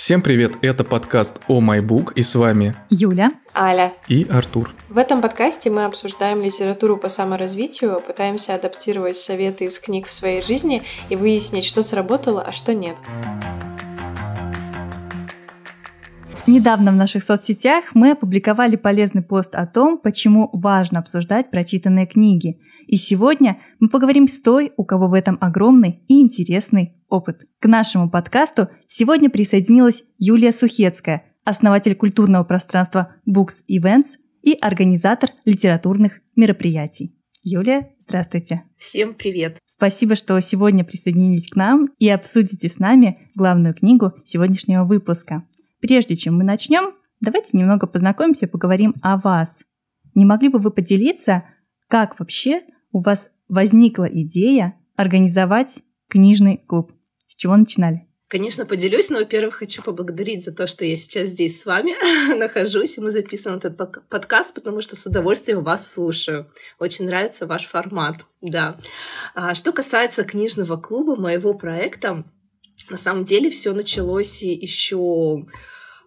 Всем привет, это подкаст «О MyBook, и с вами Юля, Аля и Артур. В этом подкасте мы обсуждаем литературу по саморазвитию, пытаемся адаптировать советы из книг в своей жизни и выяснить, что сработало, а что нет. Нет. Недавно в наших соцсетях мы опубликовали полезный пост о том, почему важно обсуждать прочитанные книги. И сегодня мы поговорим с той, у кого в этом огромный и интересный опыт. К нашему подкасту сегодня присоединилась Юлия Сухецкая, основатель культурного пространства Books Events и организатор литературных мероприятий. Юлия, здравствуйте. Всем привет. Спасибо, что сегодня присоединились к нам и обсудите с нами главную книгу сегодняшнего выпуска. Прежде чем мы начнем, давайте немного познакомимся, поговорим о вас. Не могли бы вы поделиться, как вообще у вас возникла идея организовать книжный клуб? С чего начинали? Конечно, поделюсь, но, во-первых, хочу поблагодарить за то, что я сейчас здесь с вами нахожусь, и мы записываем этот подкаст, потому что с удовольствием вас слушаю. Очень нравится ваш формат, да. А, что касается книжного клуба, моего проекта, на самом деле все началось еще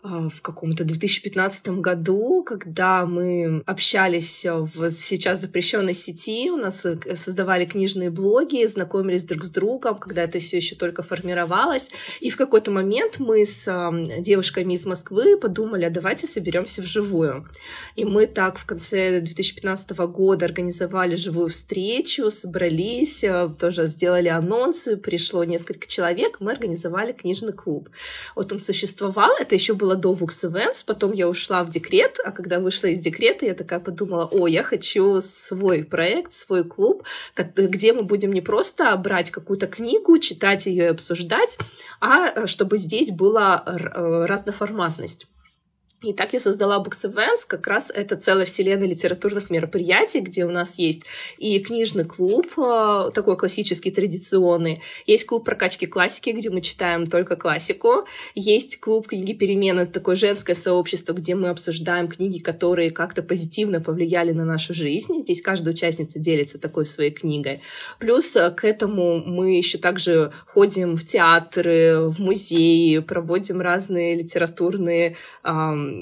а, в каком-то 2015 году, когда мы общались в сейчас запрещенной сети, у нас э, создавали книжные блоги, знакомились друг с другом, когда это все еще только формировалось. И в какой-то момент мы с девушками из Москвы подумали, а давайте соберемся вживую. И мы так в конце 2015 года организовали живую встречу, собрались, э, тоже сделали анонсы, пришло несколько человек, мы организовали книжный клуб. Вот он существовал, это еще было работала до Books Events, потом я ушла в декрет, а когда вышла из декрета, я такая подумала, о, я хочу свой проект, свой клуб, где мы будем не просто брать какую-то книгу, читать ее и обсуждать, а э, чтобы здесь была э, разноформатность. И так я создала Books Events, как раз это целая вселенная литературных мероприятий, где у нас есть и книжный клуб, э, такой классический, традиционный, есть клуб прокачки классики, где мы читаем только классику, есть клуб книги перемен, такое женское сообщество, где мы обсуждаем книги, которые как-то позитивно повлияли на нашу жизнь, здесь каждая участница делится такой своей книгой. Плюс э, к этому мы еще также ходим в театры, в музеи, проводим разные литературные эм,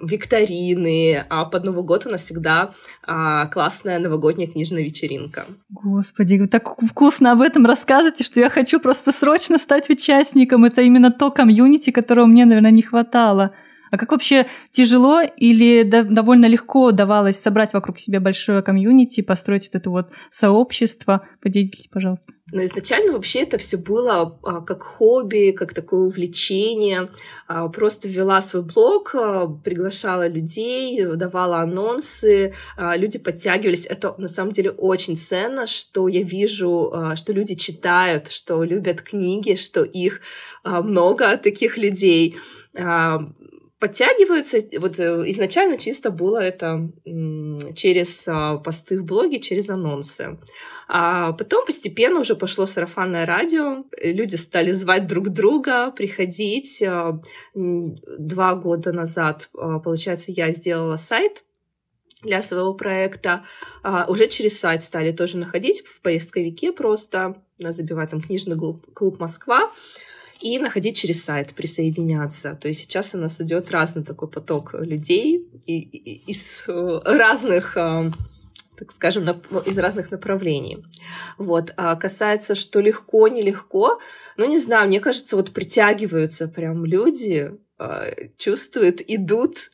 викторины, а под Новый год у нас всегда а, классная новогодняя книжная вечеринка. Господи, вы так вкусно об этом рассказываете, что я хочу просто срочно стать участником. Это именно то комьюнити, которого мне, наверное, не хватало. А как вообще тяжело или довольно легко удавалось собрать вокруг себя большое комьюнити, построить вот это вот сообщество? Поделитесь, пожалуйста. Но изначально вообще это все было а, как хобби, как такое увлечение. А, просто вела свой блог, а, приглашала людей, давала анонсы, люди подтягивались. Это на самом деле очень ценно, что я вижу, что люди читают, что любят книги, что их много таких людей подтягиваются. Вот э, изначально чисто было это через а, посты в блоге, через анонсы. А потом постепенно уже пошло сарафанное радио, люди стали звать друг друга, приходить. А, два года назад, а, получается, я сделала сайт для своего проекта. Уже через сайт стали тоже находить в поисковике просто, забивать там книжный клуб Москва и находить через сайт, присоединяться. То есть сейчас у нас идет разный такой поток людей и, и, из э, разных э, так скажем, ну, из разных направлений. Вот. А касается, что легко, нелегко, ну, не знаю, мне кажется, вот притягиваются прям люди, э, чувствуют, идут.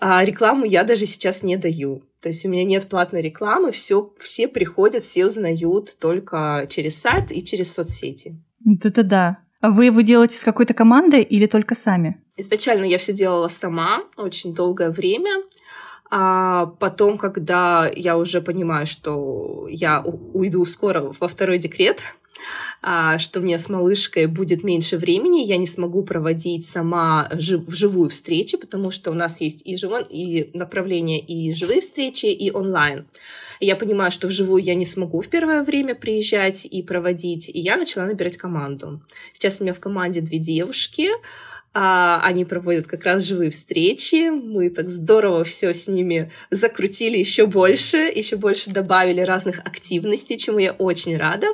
А рекламу я даже сейчас не даю. То есть у меня нет платной рекламы, все, все приходят, все узнают только через сайт и через соцсети. Это да. Вы его делаете с какой-то командой или только сами? Изначально я все делала сама очень долгое время. А потом, когда я уже понимаю, что я уйду скоро во второй декрет, а, что мне с малышкой будет меньше времени, я не смогу проводить сама в живую встречи, потому что у нас есть и, живон, и направление, и живые встречи, и онлайн. Я понимаю, что вживую я не смогу в первое время приезжать и проводить, и я начала набирать команду. Сейчас у меня в команде две девушки, а, они проводят как раз живые встречи. Мы так здорово все с ними закрутили еще больше, еще больше добавили разных активностей, чему я очень рада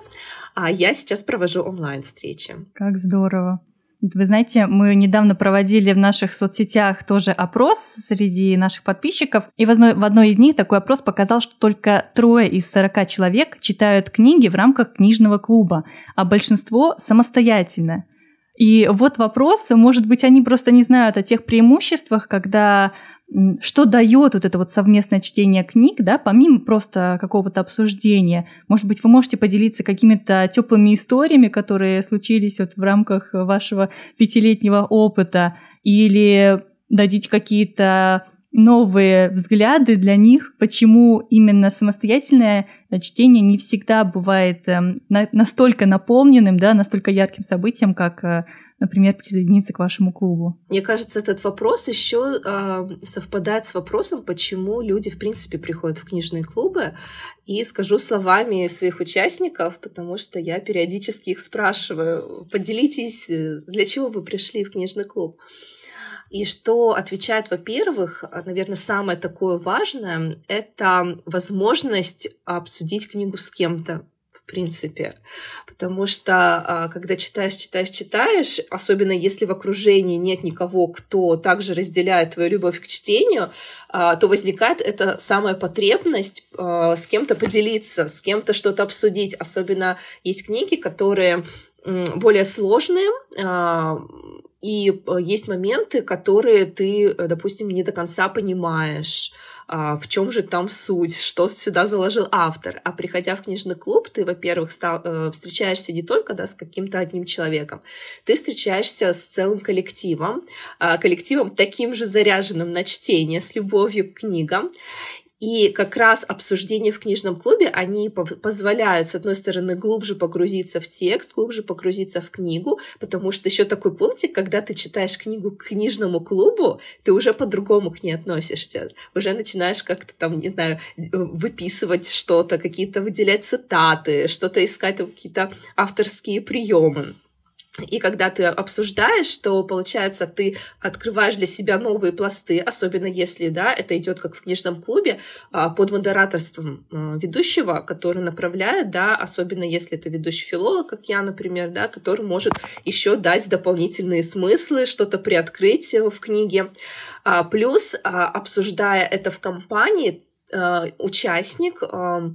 а я сейчас провожу онлайн-встречи. Как здорово. Вы знаете, мы недавно проводили в наших соцсетях тоже опрос среди наших подписчиков, и в одной, из них такой опрос показал, что только трое из 40 человек читают книги в рамках книжного клуба, а большинство самостоятельно. И вот вопрос, может быть, они просто не знают о тех преимуществах, когда что дает вот это вот совместное чтение книг, да, помимо просто какого-то обсуждения? Может быть, вы можете поделиться какими-то теплыми историями, которые случились вот в рамках вашего пятилетнего опыта, или дадите какие-то новые взгляды для них, почему именно самостоятельное э, чтение не всегда бывает эм, настолько наполненным, да, настолько ярким событием, как э, например, присоединиться к вашему клубу? Мне кажется, этот вопрос еще э, а, совпадает с вопросом, почему люди, в принципе, приходят в книжные клубы. И скажу словами своих участников, потому что я периодически их спрашиваю, поделитесь, э, для чего вы пришли в книжный клуб. И что отвечает, во-первых, а, наверное, самое такое важное, это возможность обсудить книгу с кем-то в принципе. Потому что а, когда читаешь, читаешь, читаешь, особенно если в окружении нет никого, кто также разделяет твою любовь к чтению, а, то возникает эта самая потребность а, с кем-то поделиться, с кем-то что-то обсудить. Особенно есть книги, которые более сложные, и э, есть моменты, которые ты, э, допустим, не до конца понимаешь а, в чем же там суть, что сюда заложил автор. А приходя в книжный клуб, ты, во-первых, стал, э, встречаешься не только да, с каким-то одним человеком, ты встречаешься с целым коллективом, а, коллективом таким же заряженным на чтение, с любовью к книгам. И как раз обсуждения в книжном клубе, они позволяют, с одной стороны, глубже погрузиться в текст, глубже погрузиться в книгу, потому что еще такой пунктик, когда ты читаешь книгу к книжному клубу, ты уже по-другому к ней относишься. Уже начинаешь как-то там, не знаю, э, выписывать что-то, какие-то выделять цитаты, что-то искать, какие-то авторские приемы. И когда ты обсуждаешь, то получается, ты открываешь для себя новые пласты, особенно если, да, это идет как в книжном клубе а, под модераторством а, ведущего, который направляет, да, особенно если это ведущий филолог, как я, например, да, который может еще дать дополнительные смыслы, что-то приоткрыть э, в книге. А, плюс, обсуждая это в компании, э, участник э,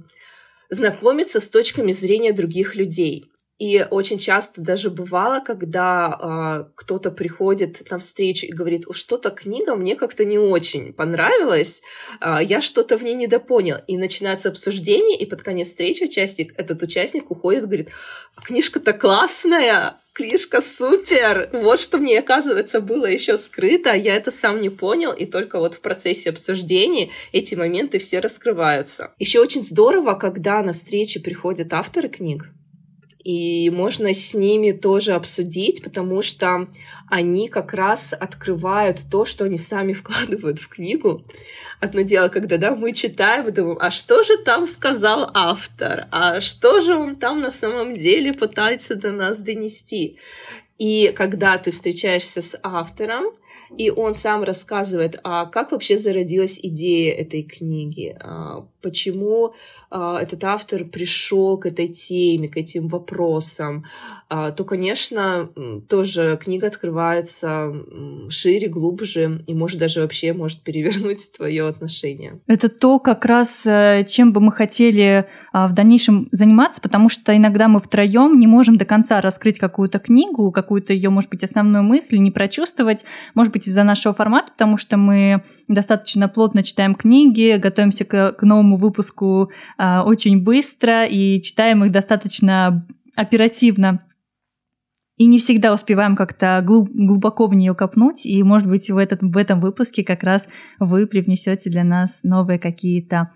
знакомится с точками зрения других людей и очень часто даже бывало, когда э, кто-то приходит на встречу и говорит, что-то книга мне как-то не очень понравилась, э, я что-то в ней недопонял. И начинается обсуждение, и под конец встречи участник, этот участник уходит, говорит, «А книжка-то классная, книжка супер, вот что мне, оказывается, было еще скрыто, я это сам не понял, и только вот в процессе обсуждений эти моменты все раскрываются. Еще очень здорово, когда на встречи приходят авторы книг, и можно с ними тоже обсудить, потому что они как раз открывают то, что они сами вкладывают в книгу. Одно дело, когда да, мы читаем и думаем, а что же там сказал автор, а что же он там на самом деле пытается до нас донести. И когда ты встречаешься с автором, и он сам рассказывает, а как вообще зародилась идея этой книги, а, почему а, этот автор пришел к этой теме, к этим вопросам, а, то, конечно, тоже книга открывается шире, глубже и, может, даже вообще может перевернуть твое отношение. Это то, как раз э, чем бы мы хотели а, в дальнейшем заниматься, потому что иногда мы втроем не можем до конца раскрыть какую-то книгу, какую-то ее, может быть, основную мысль, не прочувствовать, может быть, из-за нашего формата, потому что мы достаточно плотно читаем книги, готовимся к, новому выпуску а, очень быстро и читаем их достаточно оперативно и не всегда успеваем как-то глубоко в нее копнуть. И, может быть, в, этот, в этом выпуске как раз вы привнесете для нас новые какие-то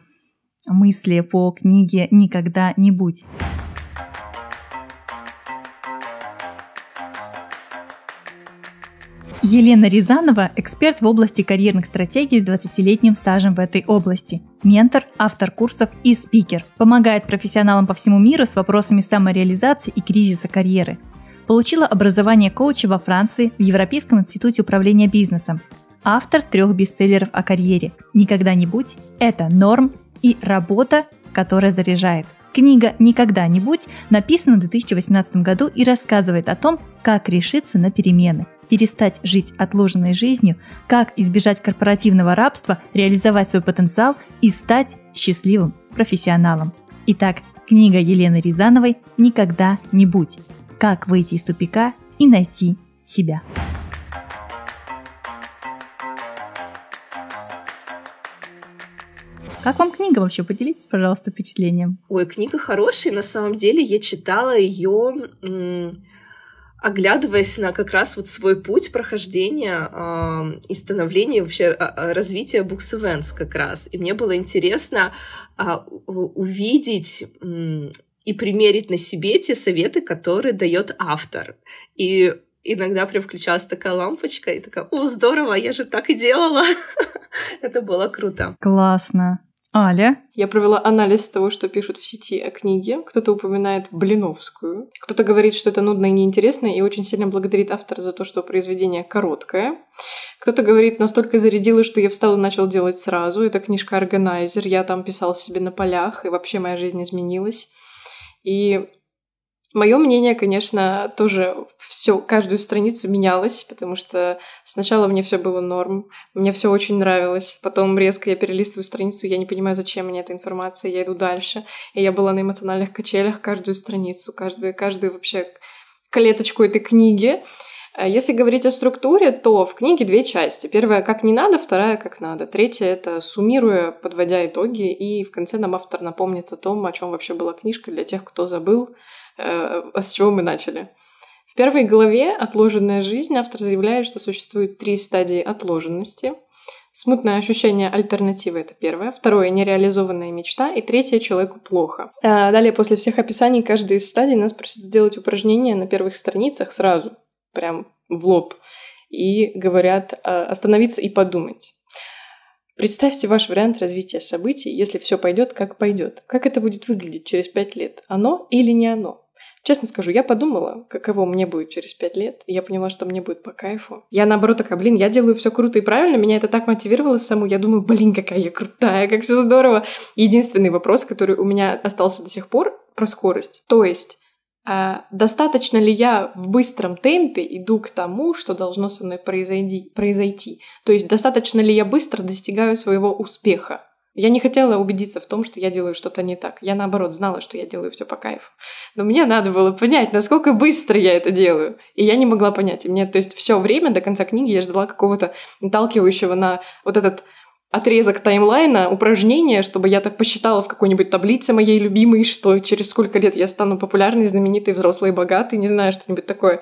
мысли по книге «Никогда не будь». Елена Рязанова – эксперт в области карьерных стратегий с 20-летним стажем в этой области. Ментор, автор курсов и спикер. Помогает профессионалам по всему миру с вопросами самореализации и кризиса карьеры. Получила образование коуча во Франции в Европейском институте управления бизнесом. Автор трех бестселлеров о карьере «Никогда не будь», «Это норм» и «Работа, которая заряжает». Книга никогда не будь написана в 2018 году и рассказывает о том, как решиться на перемены, перестать жить отложенной жизнью, как избежать корпоративного рабства, реализовать свой потенциал и стать счастливым профессионалом. Итак, книга Елены Рязановой никогда не будь как выйти из тупика и найти себя. Как вам книга вообще? Поделитесь, пожалуйста, впечатлением. Ой, книга хорошая. На самом деле я читала ее, м- оглядываясь на как раз вот свой путь прохождения э, и становления вообще а, а, развития Books как раз. И мне было интересно э, увидеть э, и примерить на себе те советы, которые дает автор. И иногда прям включалась такая лампочка и такая, о, здорово, я же так и делала. Это было круто. Классно. Аля. Я провела анализ того, что пишут в сети о книге. Кто-то упоминает Блиновскую. Кто-то говорит, что это нудно и неинтересно, и очень сильно благодарит автора за то, что произведение короткое. Кто-то говорит, настолько зарядило, что я встала и начал делать сразу. Это книжка «Органайзер». Я там писала себе на полях, и вообще моя жизнь изменилась. И Мое мнение, конечно, тоже все, каждую страницу менялось, потому что сначала мне все было норм, мне все очень нравилось, потом резко я перелистываю страницу, я не понимаю, зачем мне эта информация, я иду дальше, и я была на эмоциональных качелях каждую страницу, каждую, каждую вообще клеточку этой книги, а если говорить о структуре, то в книге две части. Первая как не надо, вторая как надо. Третья это суммируя, подводя итоги, и в конце нам автор напомнит о том, о чем вообще была книжка для тех, кто забыл, э, с чего мы начали. В первой главе «Отложенная жизнь» автор заявляет, что существует три стадии отложенности. Смутное ощущение альтернативы – это первое. Второе – нереализованная мечта. И третье – человеку плохо. А далее, после всех описаний каждой из стадий нас просят сделать упражнение на первых страницах сразу – прям в лоб, и говорят а, остановиться и подумать. Представьте ваш вариант развития событий, если все пойдет как пойдет. Как это будет выглядеть через пять лет? Оно или не оно? Честно скажу, я подумала, каково мне будет через пять лет, и я поняла, что мне будет по кайфу. Я наоборот такая, блин, я делаю все круто и правильно, меня это так мотивировало саму, я думаю, блин, какая я крутая, как все здорово. Единственный вопрос, который у меня остался до сих пор, про скорость. То есть, а достаточно ли я в быстром темпе иду к тому, что должно со мной произойти, произойти? То есть достаточно ли я быстро достигаю своего успеха? Я не хотела убедиться в том, что я делаю что-то не так. Я наоборот знала, что я делаю все по кайфу. Но мне надо было понять, насколько быстро я это делаю. И я не могла понять. И мне, то есть, все время до конца книги я ждала какого-то наталкивающего на вот этот отрезок таймлайна упражнение, чтобы я так посчитала в какой-нибудь таблице моей любимой, что через сколько лет я стану популярной, знаменитой, взрослой, богатой, не знаю, что-нибудь такое,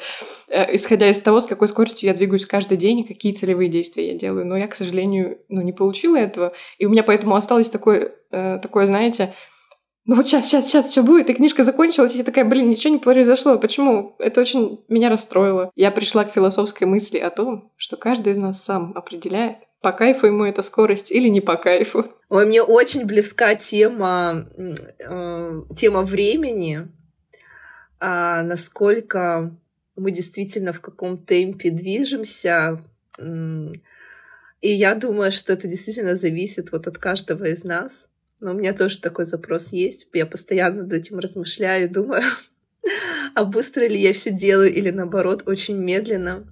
э, исходя из того, с какой скоростью я двигаюсь каждый день и какие целевые действия я делаю. Но я, к сожалению, ну, не получила этого, и у меня поэтому осталось такое, э, такое знаете, ну вот сейчас, сейчас, сейчас все будет, и книжка закончилась, и я такая, блин, ничего не произошло, почему? Это очень меня расстроило. Я пришла к философской мысли о том, что каждый из нас сам определяет, по кайфу ему эта скорость или не по кайфу. Ой, мне очень близка тема, э, тема времени, э, насколько мы действительно в каком темпе движемся. И я думаю, что это действительно зависит вот от каждого из нас. Но у меня тоже такой запрос есть. Я постоянно над этим размышляю и думаю, а быстро ли я все делаю или наоборот очень медленно.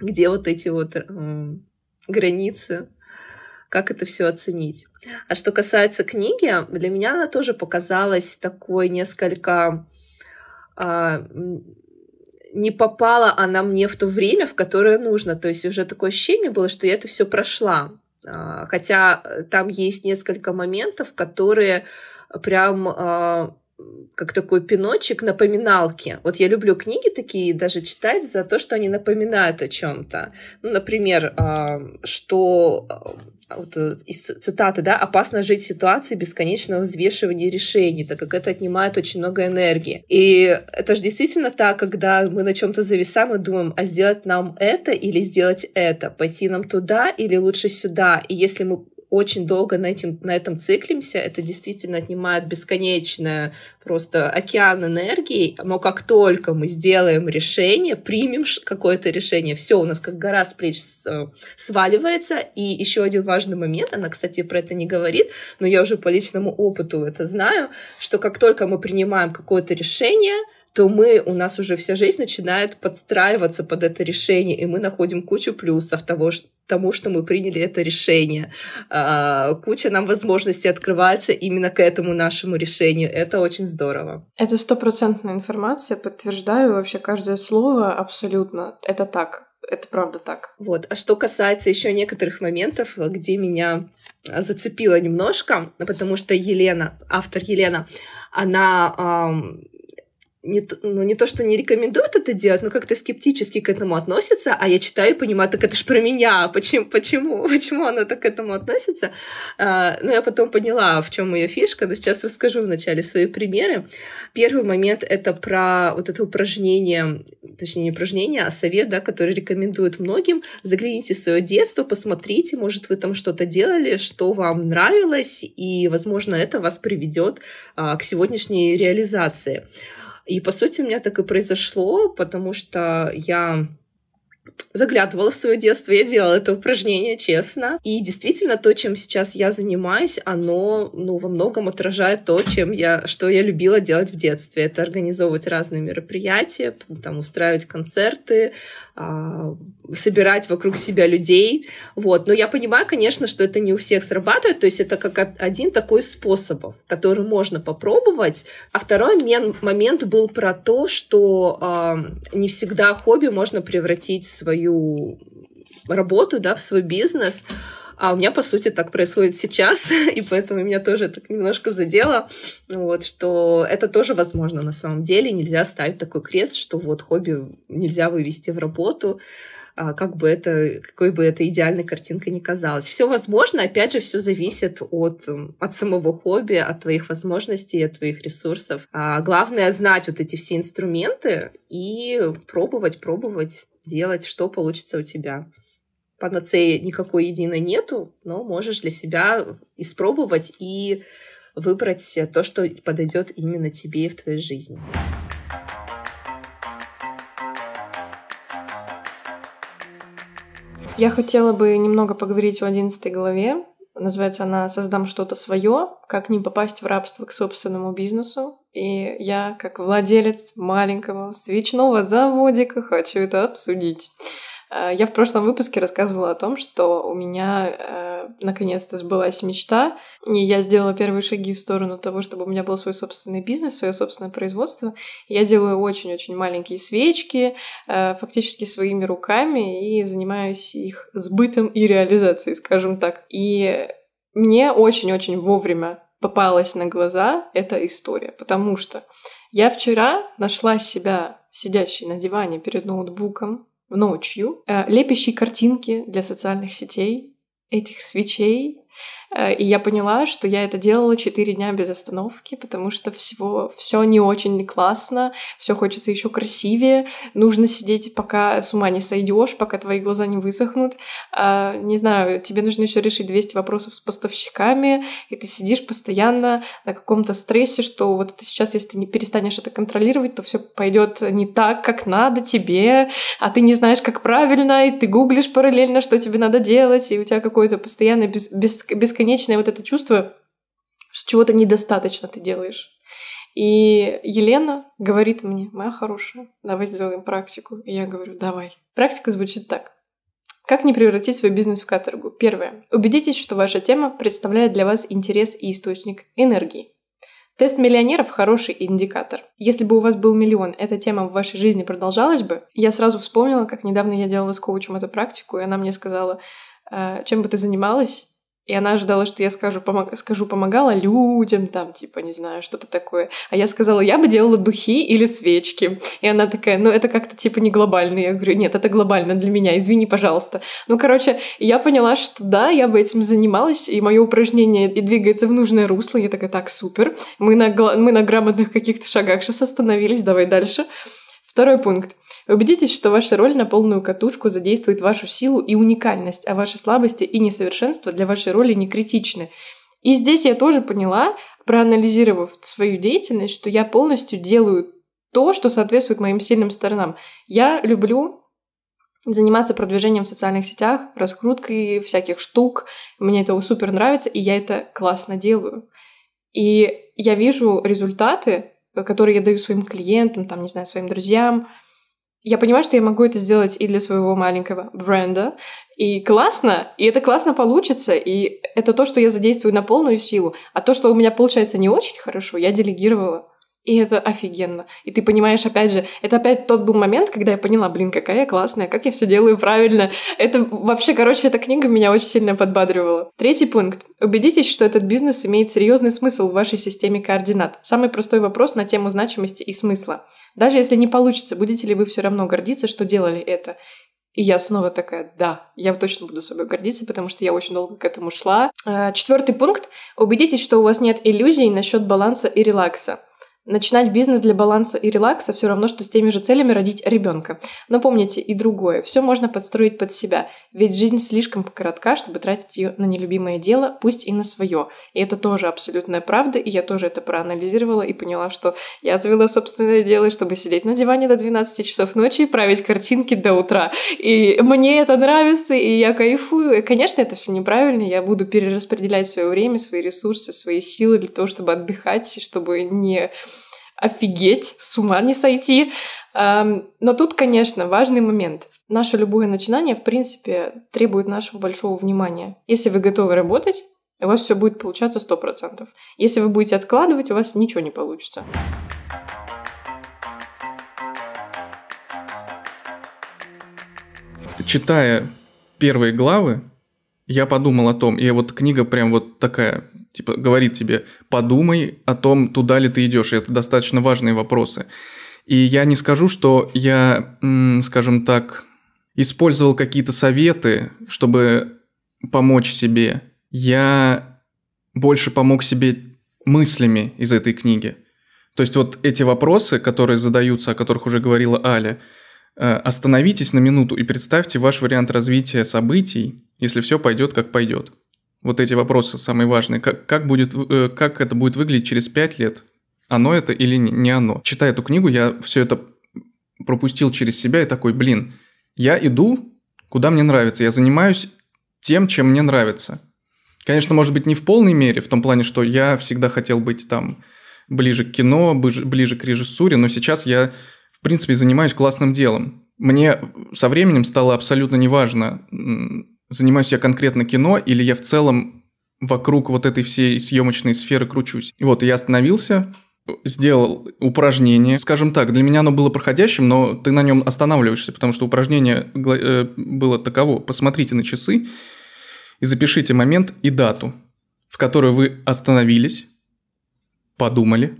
Где вот эти вот э, границы, как это все оценить. А что касается книги, для меня она тоже показалась такой несколько а, не попала она мне в то время, в которое нужно. То есть уже такое ощущение было, что я это все прошла. А, хотя э, там есть несколько моментов, которые прям а, как такой пиночек напоминалки. Вот я люблю книги такие даже читать за то, что они напоминают о чем-то. Ну, например, а, что а, вот э, из цитаты, да, опасно жить в ситуации бесконечного взвешивания решений, так как это отнимает очень много энергии. И это же действительно так, когда мы на чем-то зависаем и думаем, а сделать нам это или сделать это, пойти нам туда или лучше сюда. И если мы очень долго на, этим, на этом циклимся, это действительно отнимает бесконечное просто океан энергии, но как только мы сделаем решение, примем какое-то решение, все у нас как гора с плеч э, сваливается, и еще один важный момент, она, кстати, про это не говорит, но я уже по личному опыту это знаю, что как только мы принимаем какое-то решение, то мы, у нас уже вся жизнь начинает подстраиваться под это решение, и мы находим кучу плюсов того, что тому, что мы приняли это решение. А, куча нам возможностей открывается именно к этому нашему решению. Это очень здорово. Это стопроцентная информация, подтверждаю вообще каждое слово абсолютно. Это так это правда так. Вот. А что касается еще некоторых моментов, где меня зацепило немножко, потому что Елена, автор Елена, она не, ну, не то, что не рекомендуют это делать, но как-то скептически к этому относятся, а я читаю и понимаю, так это ж про меня, почему, почему, почему она так к этому относится. А, но ну, я потом поняла, в чем ее фишка, но сейчас расскажу вначале свои примеры. Первый момент — это про вот это упражнение, точнее, не упражнение, а совет, да, который рекомендуют многим. Загляните в свое детство, посмотрите, может, вы там что-то делали, что вам нравилось, и, возможно, это вас приведет а, к сегодняшней реализации. И, по сути, у меня так и произошло, потому что я заглядывала в свое детство, я делала это упражнение, честно. И действительно, то, чем сейчас я занимаюсь, оно, ну, во многом отражает то, чем я, что я любила делать в детстве. Это организовывать разные мероприятия, там, устраивать концерты, а, собирать вокруг себя людей, вот. Но я понимаю, конечно, что это не у всех срабатывает, то есть это как один такой способ, который можно попробовать. А второй момент был про то, что а, не всегда хобби можно превратить свою работу, да, в свой бизнес. А у меня, по сути, так происходит сейчас, и поэтому меня тоже так немножко задело, вот, что это тоже возможно на самом деле. Нельзя ставить такой крест, что вот хобби нельзя вывести в работу, а как бы это, какой бы это идеальной картинкой не казалась. Все возможно, опять же, все зависит от, от самого хобби, от твоих возможностей, от твоих ресурсов. А главное знать вот эти все инструменты и пробовать, пробовать делать, что получится у тебя. Панацеи никакой единой нету, но можешь для себя испробовать и выбрать то, что подойдет именно тебе в твоей жизни. Я хотела бы немного поговорить о 11 главе. Называется она «Создам что-то свое. Как не попасть в рабство к собственному бизнесу». И я, как владелец маленького свечного заводика, хочу это обсудить. Э, я в прошлом выпуске рассказывала о том, что у меня э, наконец-то сбылась мечта, и я сделала первые шаги в сторону того, чтобы у меня был свой собственный бизнес, свое собственное производство. Я делаю очень-очень маленькие свечки, э, фактически своими руками, и занимаюсь их сбытом и реализацией, скажем так. И мне очень-очень вовремя попалась на глаза эта история, потому что я вчера нашла себя сидящей на диване перед ноутбуком в ночью, э, лепящей картинки для социальных сетей, этих свечей, Э, и я поняла, что я это делала 4 дня без остановки, потому что всего все не очень классно, все хочется еще красивее, нужно сидеть, пока с ума не сойдешь, пока твои глаза не высохнут. А, не знаю, тебе нужно еще решить 200 вопросов с поставщиками, и ты сидишь постоянно на каком-то стрессе, что вот это сейчас, если ты не перестанешь это контролировать, то все пойдет не так, как надо тебе, а ты не знаешь, как правильно, и ты гуглишь параллельно, что тебе надо делать, и у тебя какое-то постоянное без, без, без бесконечное вот это чувство, что чего-то недостаточно ты делаешь. И Елена говорит мне, моя хорошая, давай сделаем практику. И я говорю, давай. Практика звучит так. Как не превратить свой бизнес в каторгу? Первое. Убедитесь, что ваша тема представляет для вас интерес и источник энергии. Тест миллионеров – хороший индикатор. Если бы у вас был миллион, эта тема в вашей жизни продолжалась бы. Я сразу вспомнила, как недавно я делала с коучем эту практику, и она мне сказала, «Э, чем бы ты занималась, и она ожидала, что я скажу, помог, скажу помогала людям, там, типа, не знаю, что-то такое. А я сказала, я бы делала духи или свечки. И она такая, ну, это как-то, типа, не глобально. Я говорю, нет, это глобально для меня, извини, пожалуйста. Ну, короче, я поняла, что да, я бы этим занималась, и мое упражнение и двигается в нужное русло. Я такая, так, супер. Мы на, мы на грамотных каких-то шагах сейчас остановились, давай дальше. Дальше. Второй пункт. Убедитесь, что ваша роль на полную катушку задействует вашу силу и уникальность, а ваши слабости и несовершенства для вашей роли не критичны. И здесь я тоже поняла, проанализировав свою деятельность, что я полностью делаю то, что соответствует моим сильным сторонам. Я люблю заниматься продвижением в социальных сетях, раскруткой всяких штук. Мне это супер нравится, и я это классно делаю. И я вижу результаты Э, которые я даю своим клиентам, там, не знаю, своим друзьям, я понимаю, что я могу это сделать и для своего маленького бренда, и классно, и это классно получится, и это то, что я задействую на полную силу, а то, что у меня получается не очень хорошо, я делегировала. И это офигенно. И ты понимаешь, опять же, это опять тот был момент, когда я поняла, блин, какая я классная, как я все делаю правильно. Это вообще, короче, эта книга меня очень сильно подбадривала. Третий пункт. Убедитесь, что этот бизнес имеет серьезный смысл в вашей системе координат. Самый простой вопрос на тему значимости и смысла. Даже если не получится, будете ли вы все равно гордиться, что делали это? И я снова такая, да, я точно буду собой гордиться, потому что я очень долго к этому шла. А, Четвертый пункт. Убедитесь, что у вас нет иллюзий насчет баланса и релакса. Начинать бизнес для баланса и релакса все равно, что с теми же целями родить ребенка. Но помните и другое. Все можно подстроить под себя. Ведь жизнь слишком коротка, чтобы тратить ее на нелюбимое дело, пусть и на свое. И это тоже абсолютная правда, и я тоже это проанализировала и поняла, что я завела собственное дело, чтобы сидеть на диване до 12 часов ночи и править картинки до утра. И мне это нравится, и я кайфую. И, конечно, это все неправильно. Я буду перераспределять свое время, свои ресурсы, свои силы для того, чтобы отдыхать, чтобы не офигеть, с ума не сойти. Эм, но тут, конечно, важный момент. Наше любое начинание, в принципе, требует нашего большого внимания. Если вы готовы работать, у вас все будет получаться 100%. Если вы будете откладывать, у вас ничего не получится. Читая первые главы, я подумал о том, и вот книга прям вот такая типа говорит тебе, подумай о том, туда ли ты идешь, и это достаточно важные вопросы. И я не скажу, что я, скажем так, использовал какие-то советы, чтобы помочь себе. Я больше помог себе мыслями из этой книги. То есть вот эти вопросы, которые задаются, о которых уже говорила Аля, э, остановитесь на минуту и представьте ваш вариант развития событий, если все пойдет как пойдет вот эти вопросы самые важные, как, как, будет, э, как это будет выглядеть через 5 лет, оно это или не оно. Читая эту книгу, я все это пропустил через себя и такой, блин, я иду, куда мне нравится, я занимаюсь тем, чем мне нравится. Конечно, может быть, не в полной мере, в том плане, что я всегда хотел быть там ближе к кино, ближе к режиссуре, но сейчас я, в принципе, занимаюсь классным делом. Мне со временем стало абсолютно неважно, занимаюсь я конкретно кино или я в целом вокруг вот этой всей съемочной сферы кручусь. И вот я остановился, сделал упражнение, скажем так, для меня оно было проходящим, но ты на нем останавливаешься, потому что упражнение э, было таково. Посмотрите на часы и запишите момент и дату, в которой вы остановились, подумали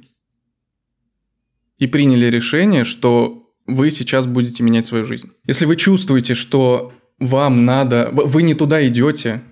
и приняли решение, что вы сейчас будете менять свою жизнь. Если вы чувствуете, что вам надо, вы не туда идете,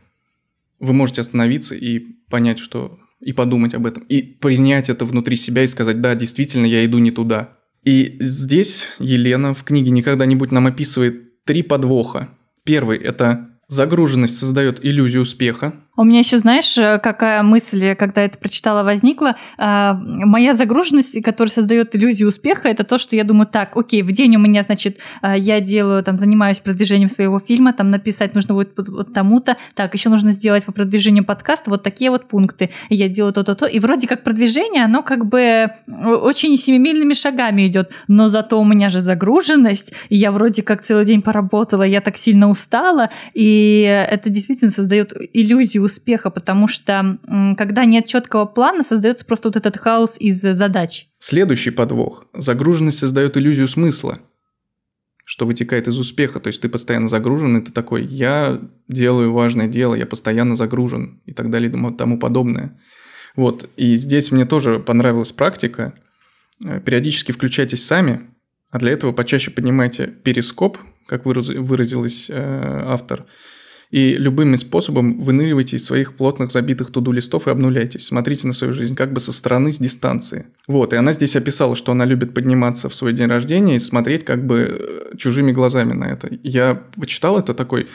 вы можете остановиться и понять, что и подумать об этом, и принять это внутри себя и сказать, да, действительно, я иду не туда. И здесь Елена в книге «Никогда не будь» нам описывает три подвоха. Первый – это загруженность создает иллюзию успеха, у меня еще, знаешь, э, какая мысль, когда это прочитала, возникла. А, моя загруженность, которая создает иллюзию успеха, это то, что я думаю, так, окей, в день у меня, значит, э, я делаю, там, занимаюсь продвижением своего фильма, там, написать нужно будет вот тому-то, так, еще нужно сделать по продвижению подкаста вот такие вот пункты. Я делаю то-то-то. И вроде как продвижение, оно как бы э, очень семимильными шагами идет, но зато у меня же загруженность, и я вроде как целый день поработала, я так сильно устала, и это действительно создает иллюзию успеха, потому что когда нет четкого плана, создается просто вот этот хаос из э, задач. Следующий подвох. Загруженность создает иллюзию смысла, что вытекает из успеха. То есть ты постоянно загружен, и ты такой, я делаю важное дело, я постоянно загружен и так далее и тому подобное. Вот, и здесь мне тоже понравилась практика. Э, периодически включайтесь сами, а для этого почаще поднимайте перископ, как выразилась э, автор, и любыми способом выныривайте из своих плотных забитых туду листов и обнуляйтесь. Смотрите на свою жизнь как бы со стороны, с дистанции. Вот, и она здесь описала, что она любит подниматься в свой день рождения и смотреть как бы э, чужими глазами на это. Я почитал это такой...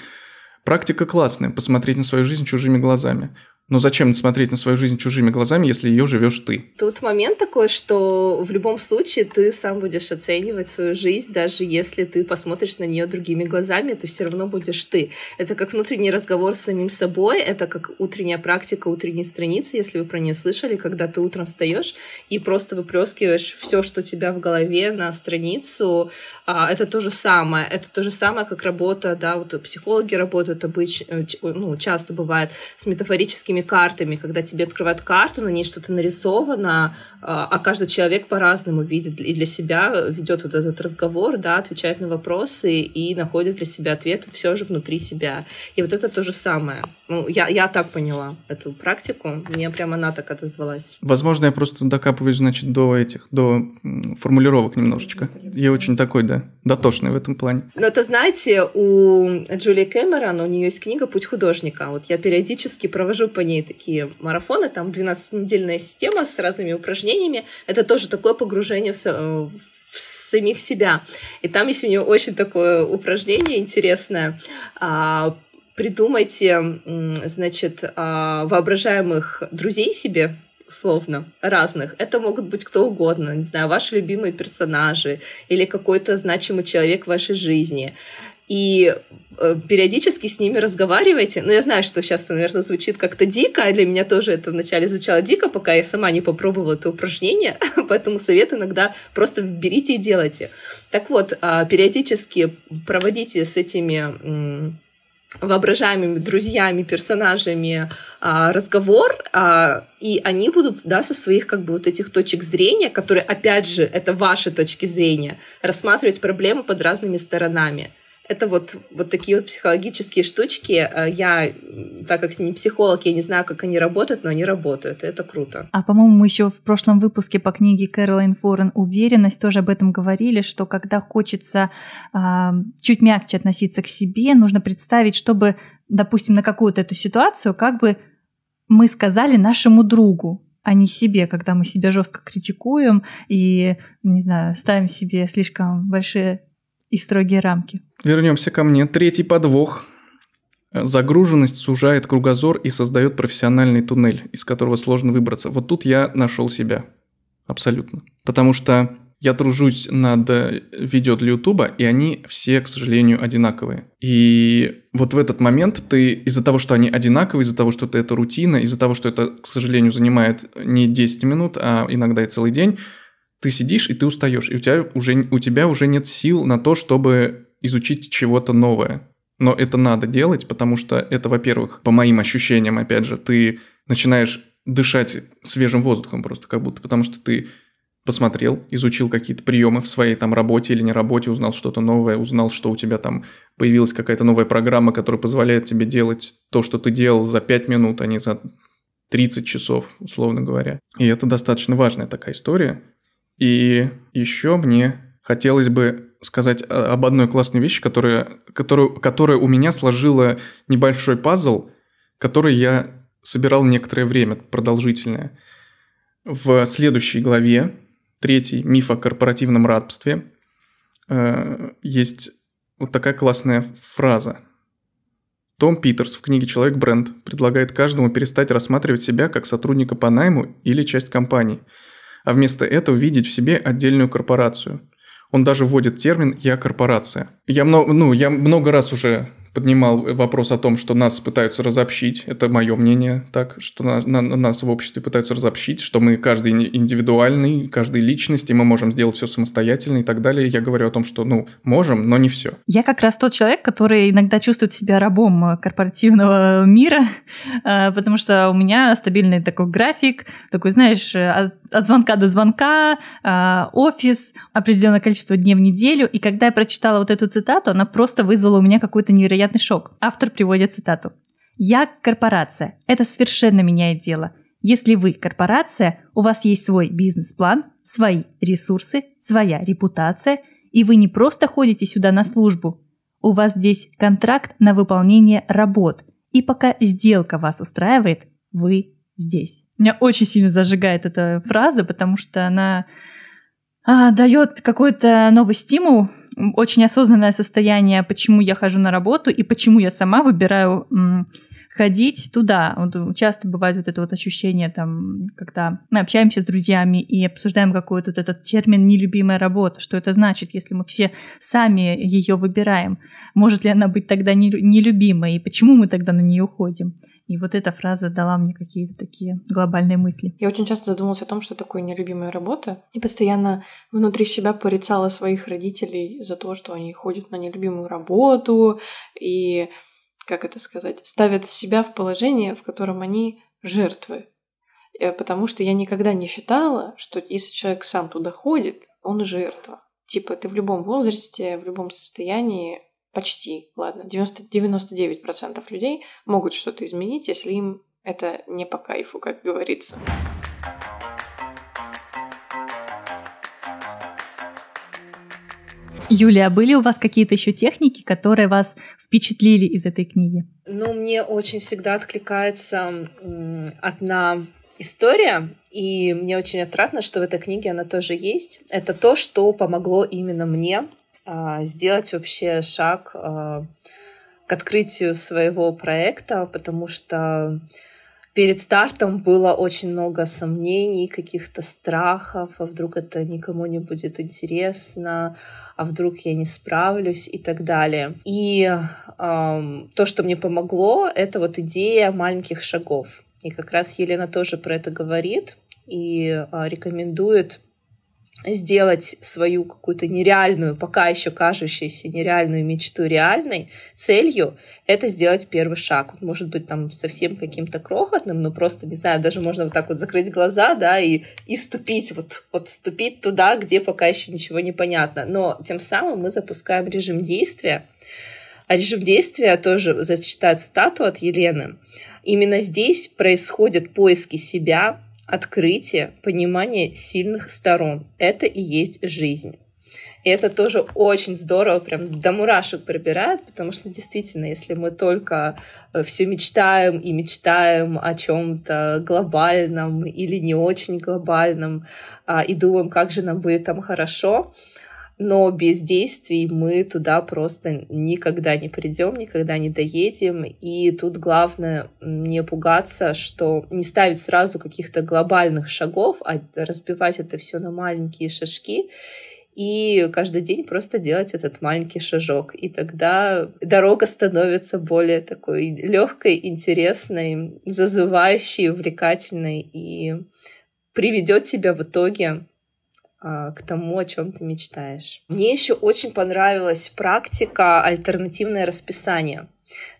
Практика классная, посмотреть на свою жизнь чужими глазами но ну, зачем смотреть на свою жизнь чужими глазами, если ее живешь ты? Тут момент такой, что в любом случае ты сам будешь оценивать свою жизнь, даже если ты посмотришь на нее другими глазами, это все равно будешь ты. Это как внутренний разговор с самим собой, это как утренняя практика, утренние страницы, если вы про нее слышали, когда ты утром встаешь и просто выплескиваешь все, что у тебя в голове на страницу. А, это то же самое. Это то же самое, как работа, да, вот психологи работают обычно, э, ну, часто бывает с метафорическими такими картами, когда тебе открывают карту, на ней что-то нарисовано, а, а каждый человек по-разному видит и для себя ведет вот этот разговор, да, отвечает на вопросы и находит для себя ответ все же внутри себя. И вот это то же самое. Ну, я, я так поняла эту практику, мне прямо она так отозвалась. Возможно, я просто докапываюсь, значит, до этих, до формулировок немножечко. Я очень такой, да, дотошный в этом плане. Но это, знаете, у Джулии Кэмерон, у нее есть книга «Путь художника». Вот я периодически провожу по ней такие марафоны, там 12-недельная система с разными упражнениями, сомнениями, это тоже такое погружение в, э, в самих себя. И там есть у нее очень такое упражнение интересное. А, придумайте, значит, а, воображаемых друзей себе, условно, разных. Это могут быть кто угодно, не знаю, ваши любимые персонажи или какой-то значимый человек в вашей жизни и э, периодически с ними разговаривайте. Но ну, я знаю, что сейчас, наверное, звучит как-то дико, а для меня тоже это вначале звучало дико, пока я сама не попробовала это упражнение, поэтому совет иногда просто берите и делайте. Так вот, а, периодически проводите с этими воображаемыми друзьями, персонажами а, разговор, а, и они будут, да, со своих как бы вот этих точек зрения, которые, опять же, это ваши точки зрения, рассматривать проблему под разными сторонами. Это вот, вот такие вот психологические штучки. Э, я, так как не психолог, я не знаю, как они работают, но они работают. Это круто. А, по-моему, мы еще в прошлом выпуске по книге Кэролайн Форен «Уверенность» тоже об этом говорили, что когда хочется э, чуть мягче относиться к себе, нужно представить, чтобы, допустим, на какую-то эту ситуацию как бы мы сказали нашему другу, а не себе, когда мы себя жестко критикуем и, не знаю, ставим себе слишком большие и строгие рамки. Вернемся ко мне. Третий подвох. Загруженность сужает кругозор и создает профессиональный туннель, из которого сложно выбраться. Вот тут я нашел себя. Абсолютно. Потому что я тружусь над э, видео для Ютуба, и они все, к сожалению, одинаковые. И вот в этот момент ты из-за того, что они одинаковые, из-за того, что это, это рутина, из-за того, что это, к сожалению, занимает не 10 минут, а иногда и целый день, ты сидишь и ты устаешь, и у тебя уже, у тебя уже нет сил на то, чтобы изучить чего-то новое. Но это надо делать, потому что это, во-первых, по моим ощущениям, опять же, ты начинаешь дышать свежим воздухом просто как будто, потому что ты посмотрел, изучил какие-то приемы в своей там работе или не работе, узнал что-то новое, узнал, что у тебя там появилась какая-то новая программа, которая позволяет тебе делать то, что ты делал за 5 минут, а не за 30 часов, условно говоря. И это достаточно важная такая история. И еще мне хотелось бы сказать э, об одной классной вещи, которая, которую, которая у меня сложила небольшой пазл, который я собирал некоторое время, продолжительное. В следующей главе, третий миф о корпоративном рабстве, э, есть вот такая классная фраза. Том Питерс в книге «Человек-бренд» предлагает каждому перестать рассматривать себя как сотрудника по найму или часть компании – а вместо этого видеть в себе отдельную корпорацию. Он даже вводит термин «я корпорация». Я, много, ну, я много раз уже поднимал вопрос о том, что нас пытаются разобщить, это мое мнение, так, что на, на, нас в обществе пытаются разобщить, что мы каждый индивидуальный, каждый личность, и мы можем сделать все самостоятельно и так далее. Я говорю о том, что, ну, можем, но не все. Я как раз тот человек, который иногда чувствует себя рабом э, корпоративного мира, э, потому что у меня стабильный такой график, такой, знаешь, э, от, от звонка до звонка, офис, определенное количество дней в неделю, и когда я прочитала вот эту цитату, она просто вызвала у меня какую-то невероятную неприятный шок. Автор приводит цитату. «Я – корпорация. Это совершенно меняет дело. Если вы – корпорация, у вас есть свой бизнес-план, свои ресурсы, своя репутация, и вы не просто ходите сюда на службу. У вас здесь контракт на выполнение работ, и пока сделка вас устраивает, вы здесь». Меня очень сильно зажигает эта фраза, потому что она а, дает какой-то новый стимул очень осознанное состояние, почему я хожу на работу и почему я сама выбираю ходить туда. Вот часто бывает вот это вот ощущение, там, когда мы общаемся с друзьями и обсуждаем какой-то вот этот термин «нелюбимая работа», что это значит, если мы все сами ее выбираем. Может ли она быть тогда нелюбимой, и почему мы тогда на нее ходим? И вот эта фраза дала мне какие-то такие глобальные мысли. Я очень часто задумывалась о том, что такое нелюбимая работа, и постоянно внутри себя порицала своих родителей за то, что они ходят на нелюбимую работу и, как это сказать, ставят себя в положение, в котором они жертвы э, потому что я никогда не считала, что если человек сам туда ходит, он жертва. Типа ты в любом возрасте, в любом состоянии почти, ладно, 90, 99% людей могут что-то изменить, если им это не по кайфу, как говорится. Юлия, а были у вас какие-то еще техники, которые вас впечатлили из этой книги? Ну, мне очень всегда откликается одна история, и мне очень отрадно, что в этой книге она тоже есть. Это то, что помогло именно мне а, сделать вообще шаг а, к открытию своего проекта, потому что перед стартом было очень много сомнений, каких-то страхов, а вдруг это никому не будет интересно, а вдруг я не справлюсь и так далее. И то, что мне помогло, это вот идея маленьких шагов. И как раз Елена тоже про это говорит и а, рекомендует сделать свою какую-то нереальную, пока еще кажущуюся нереальную мечту реальной, целью это сделать первый шаг. Он может быть там совсем каким-то крохотным, но просто, не знаю, даже можно вот так вот закрыть глаза, да, и, и ступить, вот, вот ступить туда, где пока еще ничего не понятно. Но тем самым мы запускаем режим действия, а режим действия тоже зачитает цитату от Елены. Именно здесь происходят поиски себя, открытие, понимание сильных сторон. Это и есть жизнь. И это тоже очень здорово, прям до мурашек пробирает, потому что действительно, если мы только э, все мечтаем и мечтаем о чем-то глобальном или не очень глобальном, а, и думаем, как же нам будет там хорошо, но без действий мы туда просто никогда не придем, никогда не доедем. И тут главное не пугаться, что не ставить сразу каких-то глобальных шагов, а разбивать это все на маленькие шажки и каждый день просто делать этот маленький шажок. И тогда дорога становится более такой легкой, интересной, зазывающей, увлекательной и приведет тебя в итоге а, к тому, о чем ты мечтаешь. Мне еще очень понравилась практика альтернативное расписание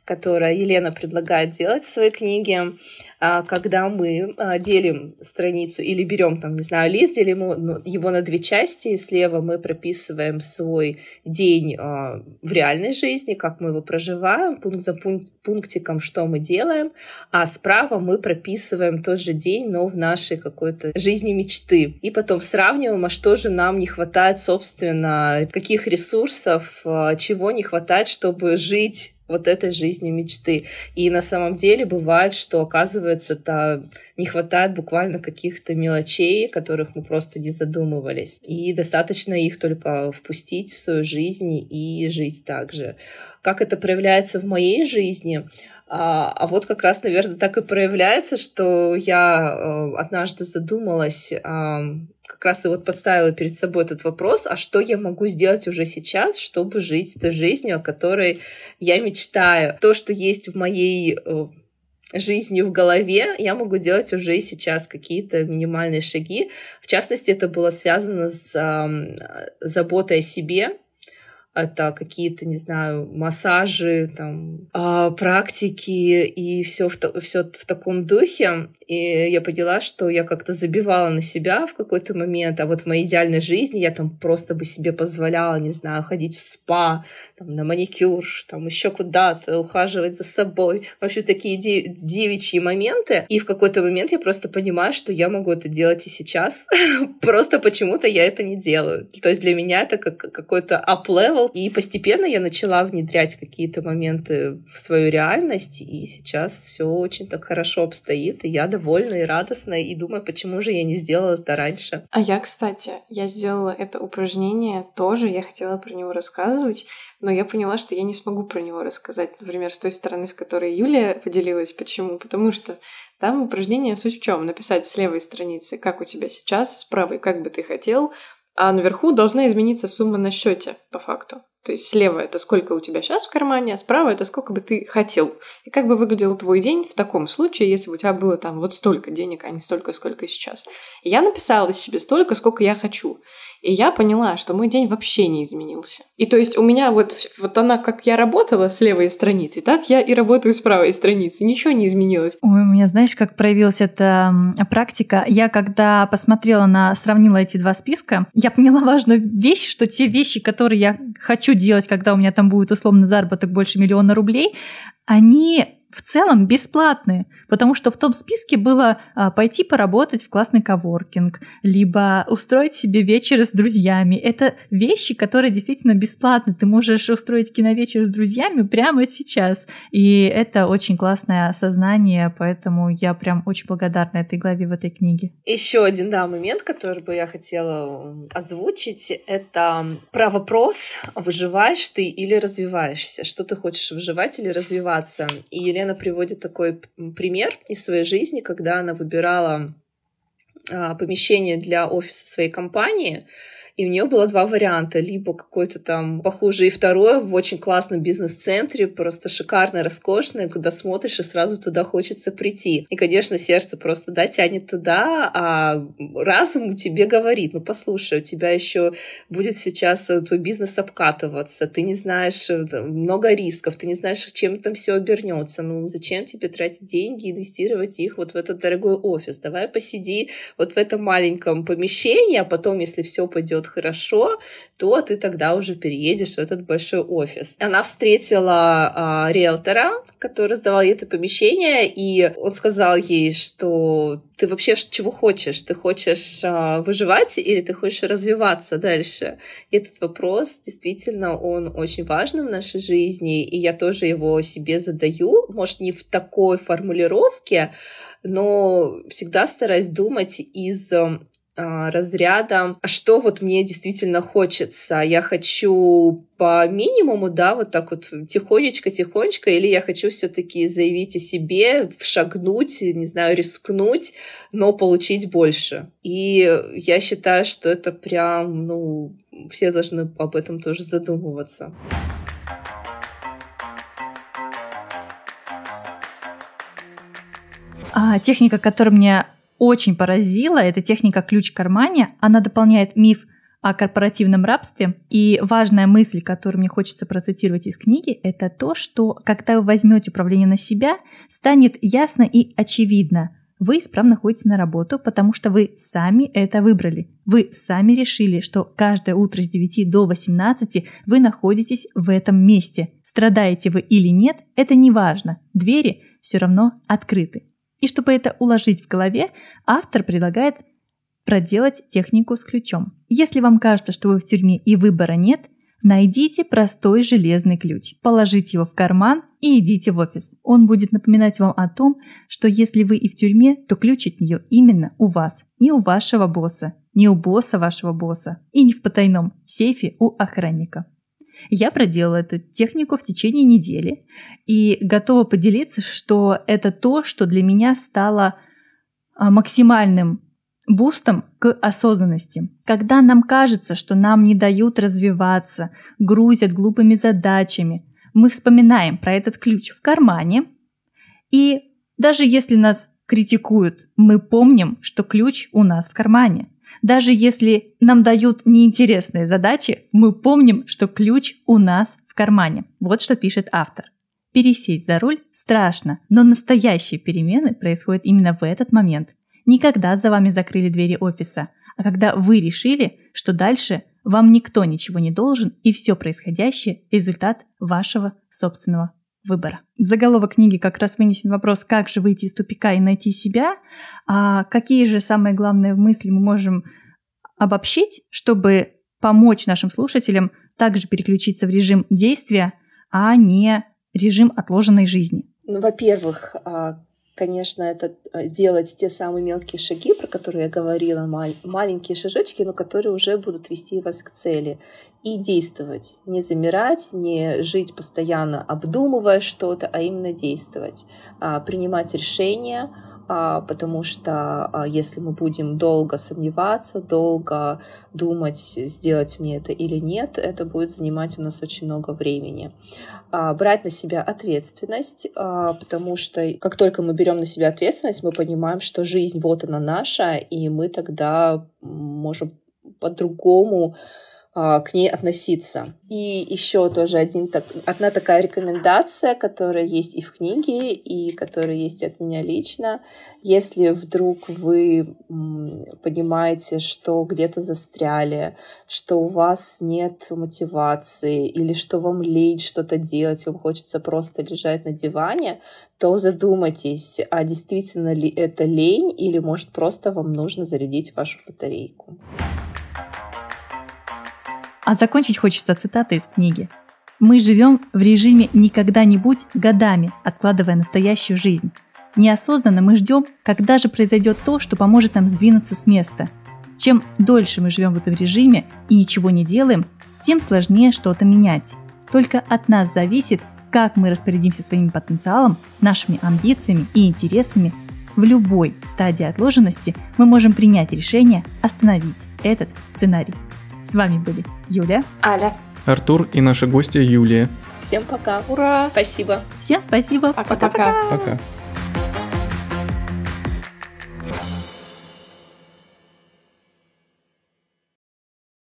которое Елена предлагает делать в своей книге, а, когда мы а, делим страницу или берем, там, не знаю, лист, делим его ну, на две части, и слева мы прописываем свой день а, в реальной жизни, как мы его проживаем, пункт за пункт, пунктиком, что мы делаем, а справа мы прописываем тот же день, но в нашей какой-то жизни мечты. И потом сравниваем, а что же нам не хватает, собственно, каких ресурсов, чего не хватает, чтобы жить вот этой жизнью мечты. И на самом деле бывает, что оказывается, то не хватает буквально каких-то мелочей, которых мы просто не задумывались. И достаточно их только впустить в свою жизнь и жить так же. Как это проявляется в моей жизни? А, а вот как раз, наверное, так и проявляется, что я э, однажды задумалась, э, как раз и вот подставила перед собой этот вопрос, а что я могу сделать уже сейчас, чтобы жить той жизнью, о которой я мечтаю. То, что есть в моей э, жизни в голове, я могу делать уже и сейчас какие-то минимальные шаги. В частности, это было связано с э, заботой о себе, это какие-то, не знаю, массажи, там, а, практики и все в, все в таком духе. И я поняла, что я как-то забивала на себя в какой-то момент, а вот в моей идеальной жизни я там просто бы себе позволяла, не знаю, ходить в спа, там, на маникюр, там, еще куда-то, ухаживать за собой. В общем, такие девичьи моменты. И в какой-то момент я просто понимаю, что я могу это делать и сейчас. просто почему-то я это не делаю. То есть для меня это как какой-то up travel. И постепенно я начала внедрять какие-то моменты в свою реальность, и сейчас все очень так хорошо обстоит, и я довольна и радостна, и думаю, почему же я не сделала это раньше. А я, кстати, я сделала это упражнение тоже, я хотела про него рассказывать, но я поняла, что я не смогу про него рассказать, например, с той стороны, с которой Юлия поделилась. Почему? Потому что там упражнение суть в чем? Написать с левой страницы, как у тебя сейчас, с правой, как бы ты хотел, а наверху должна измениться сумма на счете по факту. То есть слева это сколько у тебя сейчас в кармане, а справа это сколько бы ты хотел. И как бы выглядел твой день в таком случае, если бы у тебя было там вот столько денег, а не столько, сколько сейчас. И я написала себе столько, сколько я хочу. И я поняла, что мой день вообще не изменился. И то есть у меня вот, вот она, как я работала с левой страницы, так я и работаю с правой страницы. Ничего не изменилось. Ой, у меня, знаешь, как проявилась эта практика? Я когда посмотрела на, сравнила эти два списка, я поняла важную вещь, что те вещи, которые я хочу делать, когда у меня там будет условно заработок больше миллиона рублей, они в целом бесплатные, потому что в том списке было а, пойти поработать в классный коворкинг, либо устроить себе вечер с друзьями. Это вещи, которые действительно бесплатны. Ты можешь устроить киновечер с друзьями прямо сейчас. И это очень классное осознание, поэтому я прям очень благодарна этой главе в этой книге. Еще один, да, момент, который бы я хотела озвучить, это про вопрос, выживаешь ты или развиваешься? Что ты хочешь, выживать или развиваться? И Елена Лена приводит такой пример из своей жизни, когда она выбирала а, помещение для офиса своей компании, и у нее было два варианта. Либо какой-то там похуже и второе в очень классном бизнес-центре, просто шикарное, роскошное, куда смотришь и сразу туда хочется прийти. И, конечно, сердце просто, да, тянет туда, а разум тебе говорит, ну, послушай, у тебя еще будет сейчас э, твой бизнес обкатываться, ты не знаешь, э, много рисков, ты не знаешь, чем там все обернется, ну, зачем тебе тратить деньги, инвестировать их вот в этот дорогой офис, давай посиди вот в этом маленьком помещении, а потом, если все пойдет пойдет хорошо, то ты тогда уже переедешь в этот большой офис. Она встретила а, риэлтора, который сдавал ей это помещение, и он сказал ей, что ты вообще чего хочешь? Ты хочешь а, выживать или ты хочешь развиваться дальше? И этот вопрос действительно он очень важен в нашей жизни, и я тоже его себе задаю, может не в такой формулировке, но всегда стараюсь думать из а, разрядом, что вот мне действительно хочется. Я хочу по минимуму, да, вот так вот тихонечко-тихонечко, или я хочу все таки заявить о себе, шагнуть, не знаю, рискнуть, но получить больше. И я считаю, что это прям, ну, все должны об этом тоже задумываться. А, техника, которая мне очень поразила. Это техника ключ кармане. Она дополняет миф о корпоративном рабстве. И важная мысль, которую мне хочется процитировать из книги, это то, что когда вы возьмете управление на себя, станет ясно и очевидно, вы исправно ходите на работу, потому что вы сами это выбрали. Вы сами решили, что каждое утро с 9 до 18 вы находитесь в этом месте. Страдаете вы или нет, это не важно. Двери все равно открыты. И чтобы это уложить в голове, автор предлагает проделать технику с ключом. Если вам кажется, что вы в тюрьме и выбора нет, найдите простой железный ключ, положите его в карман и идите в офис. Он будет напоминать вам о том, что если вы и в тюрьме, то ключ от нее именно у вас, не у вашего босса, не у босса вашего босса и не в потайном сейфе у охранника. Я проделала эту технику в течение недели и готова поделиться, что это то, что для меня стало а, максимальным бустом к осознанности. Когда нам кажется, что нам не дают развиваться, грузят глупыми задачами, мы вспоминаем про этот ключ в кармане, и даже если нас критикуют, мы помним, что ключ у нас в кармане. Даже если нам дают неинтересные задачи, мы помним, что ключ у нас в кармане. Вот что пишет автор. Пересесть за руль страшно, но настоящие перемены происходят именно в этот момент. Никогда за вами закрыли двери офиса, а когда вы решили, что дальше вам никто ничего не должен и все происходящее – результат вашего собственного выбора. В заголовок книги как раз вынесен вопрос, как же выйти из тупика и найти себя, а какие же самые главные мысли мы можем обобщить, чтобы помочь нашим слушателям также переключиться в режим действия, а не режим отложенной жизни. Ну, во-первых, а, конечно, это э, делать те самые мелкие шаги, про которые я говорила, маль, маленькие шажочки, но которые уже будут вести вас к цели. И действовать, не замирать, не жить постоянно обдумывая что-то, а именно действовать, а, принимать решения, а, потому что а, если мы будем долго сомневаться, долго думать, сделать мне это или нет, это будет занимать у нас очень много времени. А, брать на себя ответственность, потому что как только мы берем на себя ответственность, мы понимаем, что жизнь вот она наша, и мы тогда можем по-другому а, к ней относиться. И еще тоже один, так, одна такая рекомендация, которая есть и в книге, и которая есть от меня лично. Если вдруг вы понимаете, что где-то застряли, что у вас нет мотивации, или что вам лень что-то делать, вам хочется просто лежать на диване, то задумайтесь, а действительно ли это лень, или, может, просто вам нужно зарядить вашу батарейку. А закончить хочется цитатой из книги. Мы живем в режиме «никогда-нибудь» годами, откладывая настоящую жизнь. Неосознанно мы ждем, когда же произойдет то, что поможет нам сдвинуться с места. Чем дольше мы живем в этом режиме и ничего не делаем, тем сложнее что-то менять. Только от нас зависит, как мы распорядимся своим потенциалом, нашими амбициями и интересами. В любой стадии отложенности мы можем принять решение остановить этот сценарий. С вами были Юля, Аля, Артур и наши гости Юлия. Всем пока. Ура! Спасибо. Всем спасибо. Пока-пока. Пока.